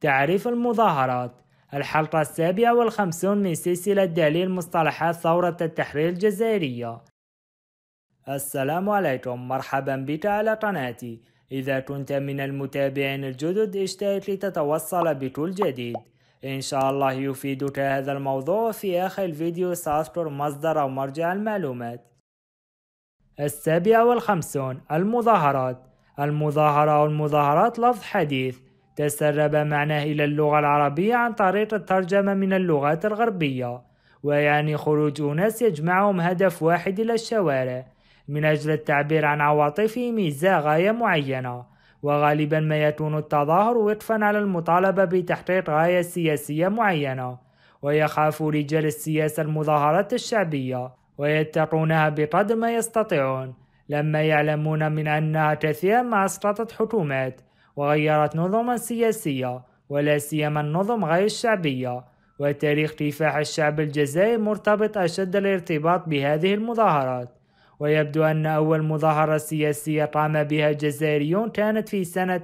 تعريف المظاهرات الحلقة السابعة والخمسون من سلسلة دليل مصطلحات ثورة التحرير الجزائرية السلام عليكم مرحبا بك على قناتي إذا كنت من المتابعين الجدد اشترك لتتوصل بكل جديد إن شاء الله يفيدك هذا الموضوع في آخر الفيديو سأذكر مصدر أو مرجع المعلومات السابعة والخمسون المظاهرات المظاهرة أو المظاهرات لفظ حديث تسرب معناه إلى اللغة العربية عن طريق الترجمة من اللغات الغربية ويعني خروج أناس يجمعهم هدف واحد إلى الشوارع من أجل التعبير عن عواطفهم إزاء غاية معينة وغالبا ما يكون التظاهر وقفا على المطالبة بتحقيق غاية سياسية معينة ويخاف رجال السياسة المظاهرات الشعبية ويتقونها بقدر ما يستطيعون لما يعلمون من أنها كثيرا ما أسقطت حكومات وغيرت نظما سياسية ولا سيما النظم غير الشعبية وتاريخ كفاح الشعب الجزائري مرتبط أشد الارتباط بهذه المظاهرات ويبدو أن أول مظاهرة سياسية قام بها الجزائريون كانت في سنة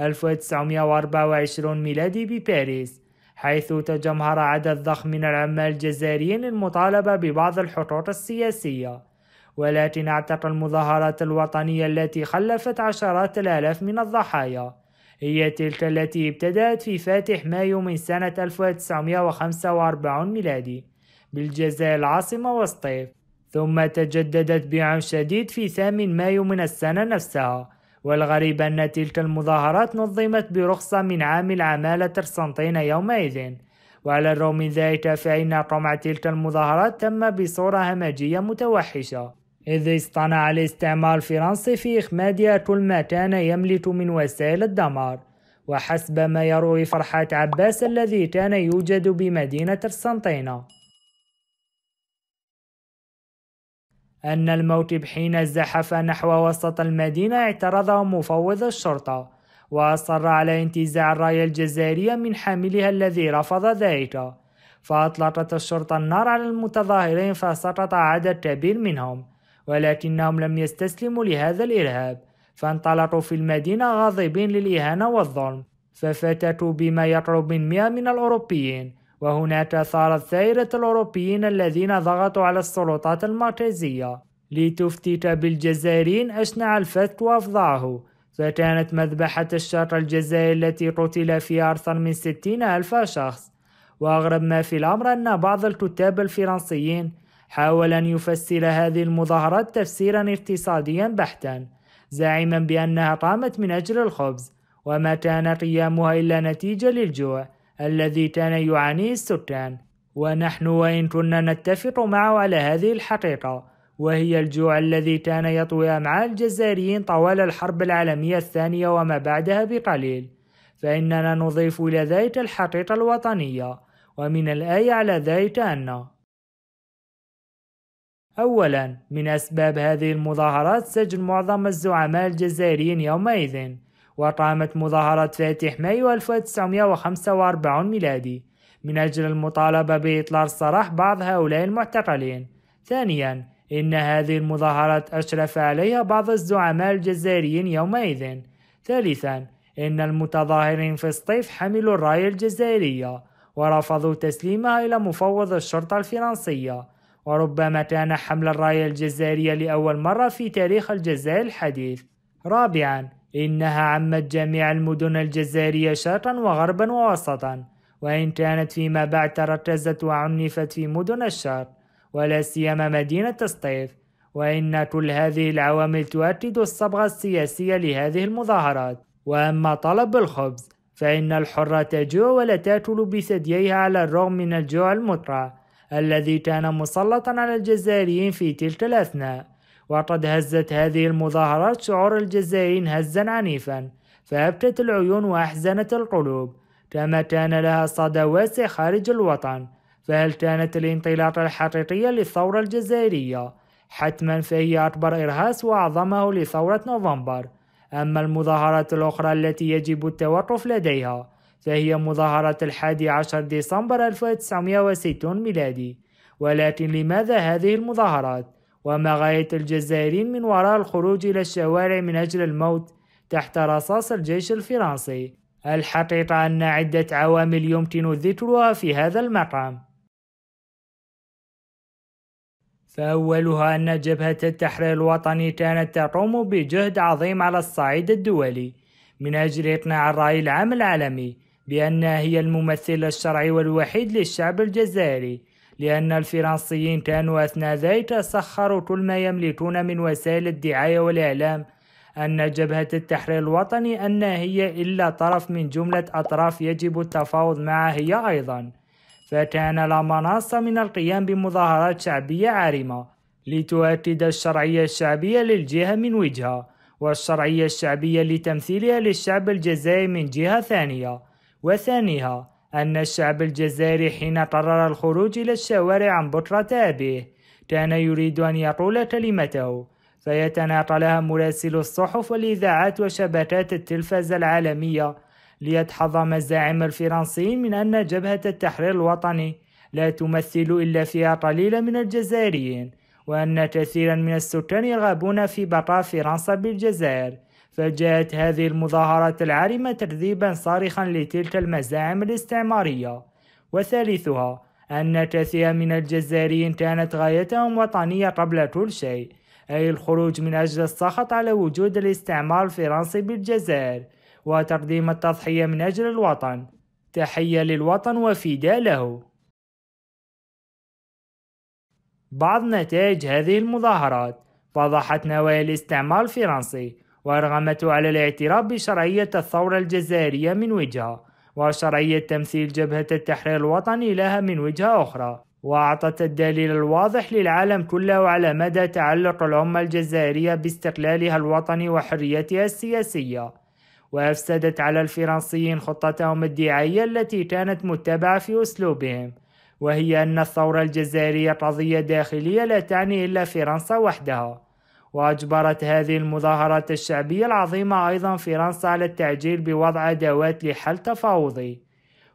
1924 ميلادي بباريس حيث تجمهر عدد ضخم من العمال الجزائريين للمطالبة ببعض الحقوق السياسية ولكن اعتق المظاهرات الوطنية التي خلفت عشرات الآلاف من الضحايا هي تلك التي ابتدأت في فاتح مايو من سنة 1945 ميلادي بالجزائر العاصمة وسطيف ثم تجددت بعنف شديد في 8 مايو من السنة نفسها والغريب أن تلك المظاهرات نظمت برخصة من عام العمالة قسنطين يومئذ وعلى الرغم من ذلك فإن قمع تلك المظاهرات تم بصورة همجية متوحشة إذ اصطنع الاستعمار الفرنسي في إخمادها كل ما كان يملك من وسائل الدمار وحسب ما يروي فرحات عباس الذي كان يوجد بمدينة السنطينة أن الموكب حين زحف نحو وسط المدينة اعترضه مفوض الشرطة وأصر على انتزاع الراية الجزائرية من حاملها الذي رفض ذلك فأطلقت الشرطة النار على المتظاهرين فسقط عدد كبير منهم ولكنهم لم يستسلموا لهذا الإرهاب فانطلقوا في المدينة غاضبين للإهانة والظلم ففتتوا بما يقرب من 100 من الأوروبيين وهناك ثارت ثائرة الأوروبيين الذين ضغطوا على السلطات المركزية لتفتت بالجزائريين أشنع الفتك وأفضعه فكانت مذبحة الشرق الجزائري التي قتل فيها أكثر من ستين ألف شخص وأغرب ما في الأمر أن بعض الكتاب الفرنسيين حاول أن يفسر هذه المظاهرات تفسيرا اقتصاديا بحتا زاعما بأنها قامت من أجل الخبز وما كان قيامها إلا نتيجة للجوع الذي كان يعانيه السكان ونحن وإن كنا نتفق معه على هذه الحقيقة وهي الجوع الذي كان يطوي أمعاء الجزائريين طوال الحرب العالمية الثانية وما بعدها بقليل فإننا نضيف إلى ذلك الحقيقة الوطنية ومن الآية على ذلك أن أولا من أسباب هذه المظاهرات سجن معظم الزعماء الجزائريين يومئذ وقامت مظاهرة فاتح مايو 1945 ميلادي من أجل المطالبة بإطلاق سراح بعض هؤلاء المعتقلين ثانيا إن هذه المظاهرات أشرف عليها بعض الزعماء الجزائريين يومئذ ثالثا إن المتظاهرين في الصيف حملوا الراية الجزائرية ورفضوا تسليمها إلى مفوض الشرطة الفرنسية وربما كان حمل الراية الجزائرية لأول مرة في تاريخ الجزائر الحديث رابعا إنها عمت جميع المدن الجزائرية شرقا وغربا ووسطا وإن كانت فيما بعد تركزت وعنفت في مدن الشرق ولا سيما مدينة الصيف وإن كل هذه العوامل تؤكد الصبغة السياسية لهذه المظاهرات وأما طلب الخبز فإن الحرة تجوع ولا تأكل بثدييها على الرغم من الجوع المطرح الذي كان مسلطا على الجزائريين في تلك الأثناء وقد هزت هذه المظاهرات شعور الجزائريين هزا عنيفا فأبكت العيون وأحزنت القلوب كما كان لها صدى واسع خارج الوطن فهل كانت الانطلاقة الحقيقية للثورة الجزائرية؟ حتما فهي أكبر إرهاص وأعظمه لثورة نوفمبر أما المظاهرات الأخرى التي يجب التوقف لديها فهي مظاهرة الحادي عشر ديسمبر 1960 ميلادي ولكن لماذا هذه المظاهرات؟ وما غاية الجزائريين من وراء الخروج إلى الشوارع من أجل الموت تحت رصاص الجيش الفرنسي؟ الحقيقة أن عدة عوامل يمكن ذكرها في هذا المقام فأولها أن جبهة التحرير الوطني كانت تقوم بجهد عظيم على الصعيد الدولي من أجل إقناع الرأي العام العالمي بأنها هي الممثل الشرعي والوحيد للشعب الجزائري لأن الفرنسيين كانوا أثناء ذلك سخروا كل ما يملكون من وسائل الدعاية والإعلام أن جبهة التحرير الوطني أنها هي إلا طرف من جملة أطراف يجب التفاوض معها هي أيضا فكان لا مناص من القيام بمظاهرات شعبية عارمة لتؤكد الشرعية الشعبية للجهة من وجهة والشرعية الشعبية لتمثيلها للشعب الجزائري من جهة ثانية وثانيها أن الشعب الجزائري حين قرر الخروج إلى الشوارع عن بطرة أبيه كان يريد أن يقول كلمته فيتناقلها مراسل الصحف والإذاعات وشبكات التلفاز العالمية ليتحظم مزاعم الفرنسي من أن جبهة التحرير الوطني لا تمثل إلا فيها قليلة من الجزائريين وأن كثيرا من السكان يرغبون في بقاء فرنسا بالجزائر فجاءت هذه المظاهرات العارمة تكذيبا صارخا لتلك المزاعم الاستعمارية وثالثها أن كثير من الجزائريين كانت غايتهم وطنية قبل كل شيء أي الخروج من أجل السخط على وجود الاستعمار الفرنسي بالجزائر وتقديم التضحية من أجل الوطن تحية للوطن وفداء له بعض نتائج هذه المظاهرات فضحت نوايا الاستعمار الفرنسي وأرغمته على الاعتراف بشرعية الثورة الجزائرية من وجهة وشرعية تمثيل جبهة التحرير الوطني لها من وجهة أخرى وأعطت الدليل الواضح للعالم كله على مدى تعلق الأمة الجزائرية باستقلالها الوطني وحريتها السياسية وأفسدت على الفرنسيين خطتهم الدعائية التي كانت متبعة في أسلوبهم وهي أن الثورة الجزائرية قضية داخلية لا تعني إلا فرنسا وحدها وأجبرت هذه المظاهرات الشعبية العظيمة أيضا فرنسا على التعجيل بوضع أدوات لحل تفاوضي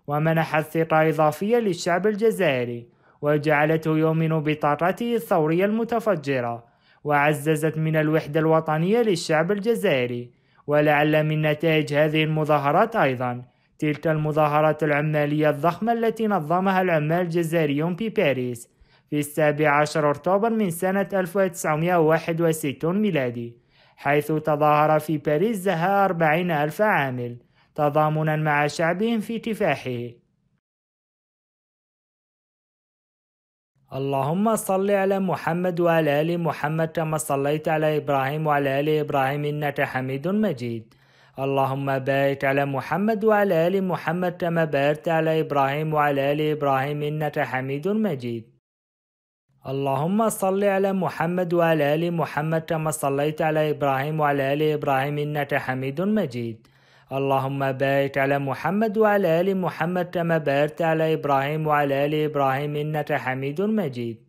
ومنحت ثقة إضافية للشعب الجزائري وجعلته يؤمن بطاقته الثورية المتفجرة وعززت من الوحدة الوطنية للشعب الجزائري ولعل من نتائج هذه المظاهرات أيضا تلك المظاهرات العمالية الضخمة التي نظمها العمال الجزائريون بباريس في السابع عشر أكتوبر من سنة 1961 ميلادي حيث تظاهر في باريس زها أربعين ألف عامل تضامنا مع شعبهم في كفاحه اللهم صل على محمد وعلى آل محمد كما صليت على إبراهيم وعلى آل إبراهيم إنك حميد مجيد اللهم بارك على محمد وعلى آل محمد كما باركت على إبراهيم وعلى آل إبراهيم إنك حميد مجيد اللهم صل على محمد وعلى آل محمد كما صليت على إبراهيم وعلى آل إبراهيم إنك حميد مجيد اللهم بارك على محمد وعلى آل محمد كما باركت على إبراهيم وعلى آل إبراهيم إنك حميد مجيد